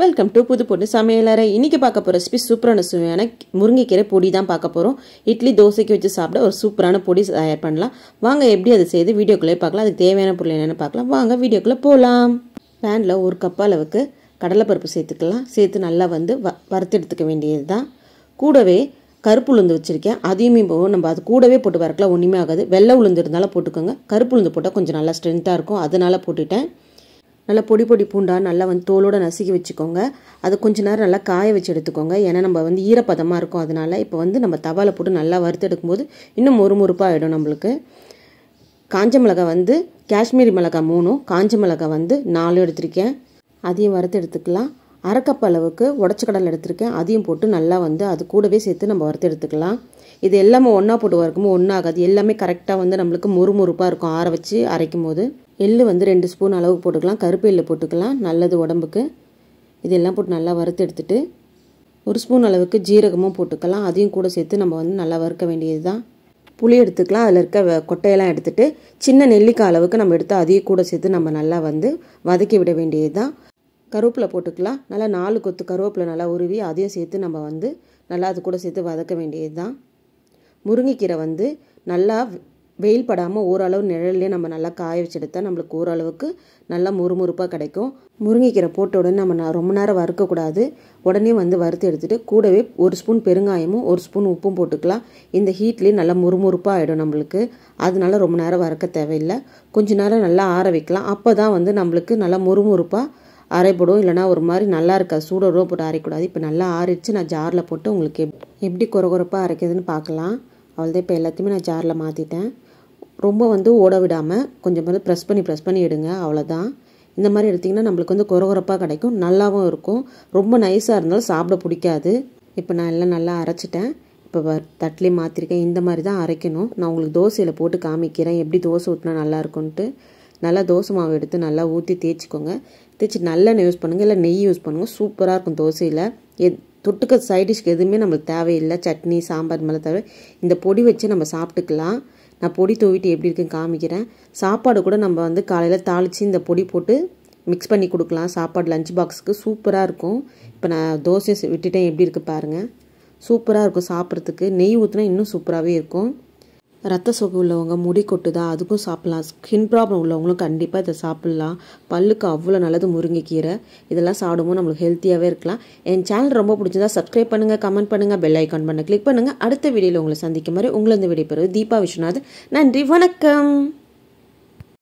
welcome to புது பொண்ணு சமையலறை இன்றைக்கி பார்க்க போகிற ரெசிபி சூப்பரான சுவையான முருங்கைக்கீரை பொடி தான் பார்க்க போகிறோம் இட்லி தோசைக்கு வச்சு சாப்பிட ஒரு சூப்பரான பொடி தயார் பண்ணலாம் வாங்க எப்படி அதை செய்து வீடியோக்குள்ளே பார்க்கலாம் அதுக்கு தேவையான பொருள் என்னென்னு பார்க்கலாம் வாங்க வீடியோக்குள்ளே போகலாம் பேனில் ஒரு கப் அளவுக்கு கடலைப்பருப்பு சேர்த்துக்கலாம் சேர்த்து நல்லா வந்து வ வறுத்தெடுத்துக்க வேண்டியது தான் கூடவே கருப்பு உளுந்து வச்சுருக்கேன் அதையுமே போகும் நம்ம அது கூடவே போட்டு வரக்கலாம் ஒன்றுமே ஆகாது வெள்ளை உளுந்து இருந்தாலும் போட்டுக்கோங்க கருப்பு உளுந்து போட்டால் கொஞ்சம் நல்லா ஸ்ட்ரென்த்தாக இருக்கும் அதனால் போட்டுவிட்டேன் நல்லா பொடி பொடி பூண்டா நல்லா வந்து தோலோடு நசுக்கி வச்சுக்கோங்க அதை கொஞ்ச நேரம் நல்லா காய வச்சு எடுத்துக்கோங்க ஏன்னா நம்ம வந்து ஈரப்பதமாக இருக்கும் அதனால் இப்போ வந்து நம்ம தவாவில் போட்டு நல்லா வறுத்து எடுக்கும்போது இன்னும் முறுப்பாக ஆகிடும் நம்மளுக்கு காஞ்ச மிளகாய் வந்து காஷ்மீரி மிளகாய் மூணும் காஞ்ச மிளகாய் வந்து நாலும் எடுத்திருக்கேன் அதையும் வறுத்து எடுத்துக்கலாம் அரைக்கப்ப அளவுக்கு உடச்ச கடலை எடுத்திருக்கேன் அதையும் போட்டு நல்லா வந்து அது கூடவே சேர்த்து நம்ம வறுத்து எடுத்துக்கலாம் இது எல்லாமே ஒன்றா போட்டு வறுக்கும்போது ஒன்றாகாது எல்லாமே கரெக்டாக வந்து நம்மளுக்கு முறுமுறுப்பாக இருக்கும் ஆற வச்சு அரைக்கும் போது எள்ளு வந்து ரெண்டு ஸ்பூன் அளவு போட்டுக்கலாம் கருப்பு எள்ளு போட்டுக்கலாம் நல்லது உடம்புக்கு இதெல்லாம் போட்டு நல்லா வறுத்து எடுத்துகிட்டு ஒரு ஸ்பூன் அளவுக்கு ஜீரகமும் போட்டுக்கலாம் அதையும் கூட சேர்த்து நம்ம வந்து நல்லா வறுக்க வேண்டியது தான் புளி எடுத்துக்கலாம் அதில் இருக்க கொட்டையெல்லாம் எடுத்துகிட்டு சின்ன நெல்லிக்காய் அளவுக்கு நம்ம எடுத்து அதையும் கூட சேர்த்து நம்ம நல்லா வந்து வதக்கி விட வேண்டியது தான் கருவேப்பிலை போட்டுக்கலாம் நல்லா நாலு கொத்து கருவேப்பிலை நல்லா உருவி அதையும் சேர்த்து நம்ம வந்து நல்லா அது கூட சேர்த்து வதக்க வேண்டியது தான் முருங்கைக்கீரை வந்து நல்லா வெயில் படாமல் ஓரளவு நிழல்லே நம்ம நல்லா காய எடுத்தால் நம்மளுக்கு ஓரளவுக்கு நல்லா முறுமுறுப்பாக கிடைக்கும் முருங்கைக்கீரை போட்ட உடனே நம்ம ரொம்ப நேரம் வறுக்கக்கூடாது உடனே வந்து வறுத்து எடுத்துகிட்டு கூடவே ஒரு ஸ்பூன் பெருங்காயமும் ஒரு ஸ்பூன் உப்பும் போட்டுக்கலாம் இந்த ஹீட்லேயே நல்லா முறுமுறுப்பாக ஆகிடும் நம்மளுக்கு அதனால ரொம்ப நேரம் வறுக்க தேவையில்லை கொஞ்ச நேரம் நல்லா ஆற வைக்கலாம் அப்போ தான் வந்து நம்மளுக்கு நல்லா முறுமுறுப்பாக அரைப்படும் இல்லைனா ஒரு மாதிரி நல்லா இருக்கா சூடரோ போட்டு அரைக்கூடாது இப்போ நல்லா ஆறிடுச்சு நான் ஜாரில் போட்டு உங்களுக்கு எப்படி குறகுறப்பாக அரைக்கிறதுன்னு பார்க்கலாம் அவள்தான் இப்போ எல்லாத்தையுமே நான் ஜாரில் மாற்றிட்டேன் ரொம்ப வந்து ஓட விடாமல் கொஞ்சம் வந்து ப்ரெஸ் பண்ணி ப்ரெஸ் பண்ணி எடுங்க அவ்வளோதான் இந்த மாதிரி எடுத்திங்கன்னா நம்மளுக்கு வந்து குறகுறப்பாக கிடைக்கும் நல்லாவும் இருக்கும் ரொம்ப நைஸாக இருந்தாலும் சாப்பிட பிடிக்காது இப்போ நான் எல்லாம் நல்லா அரைச்சிட்டேன் இப்போ தட்டிலே மாற்றிருக்கேன் இந்த மாதிரி தான் அரைக்கணும் நான் உங்களுக்கு தோசையில் போட்டு காமிக்கிறேன் எப்படி தோசை ஊற்றினா நல்லா இருக்கும்ன்ட்டு நல்லா தோசை மாவு எடுத்து நல்லா ஊற்றி தேய்ச்சிக்கோங்க தேய்ச்சி நல்லெண்ணெய் யூஸ் பண்ணுங்கள் இல்லை நெய் யூஸ் பண்ணுங்கள் சூப்பராக இருக்கும் தோசையில் எத் தொட்டுக்க சைடிஷ்க்கு எதுவுமே நம்மளுக்கு தேவையில்லை சட்னி சாம்பார் மேலே தேவை இந்த பொடி வச்சு நம்ம சாப்பிட்டுக்கலாம் நான் பொடி தூவிட்டு எப்படி இருக்குன்னு காமிக்கிறேன் சாப்பாடு கூட நம்ம வந்து காலையில் தாளித்து இந்த பொடி போட்டு மிக்ஸ் பண்ணி கொடுக்கலாம் சாப்பாடு லஞ்ச் பாக்ஸுக்கு சூப்பராக இருக்கும் இப்போ நான் தோசை விட்டுட்டேன் எப்படி இருக்குது பாருங்கள் சூப்பராக இருக்கும் சாப்பிட்றதுக்கு நெய் ஊற்றுனா இன்னும் சூப்பராகவே இருக்கும் ரத்த சோகை உள்ளவங்க முடி கொட்டுதா அதுக்கும் சாப்பிட்லாம் ஸ்கின் ப்ராப்ளம் உள்ளவங்களும் கண்டிப்பாக இதை சாப்பிட்லாம் பல்லுக்கு அவ்வளோ நல்லது முருங்கைக்கீரை இதெல்லாம் சாப்பிடும்போது நம்மளுக்கு ஹெல்த்தியாகவே இருக்கலாம் என் சேனல் ரொம்ப பிடிச்சதா சப்ஸ்கிரைப் பண்ணுங்கள் கமெண்ட் பண்ணுங்கள் பெல் ஐக்கான் பண்ண கிளிக் பண்ணுங்கள் அடுத்த வீடியோவில் உங்களை சந்திக்கும் மாதிரி உங்களை இந்த பெறுவது தீபா விஸ்வநாத் நன்றி வணக்கம்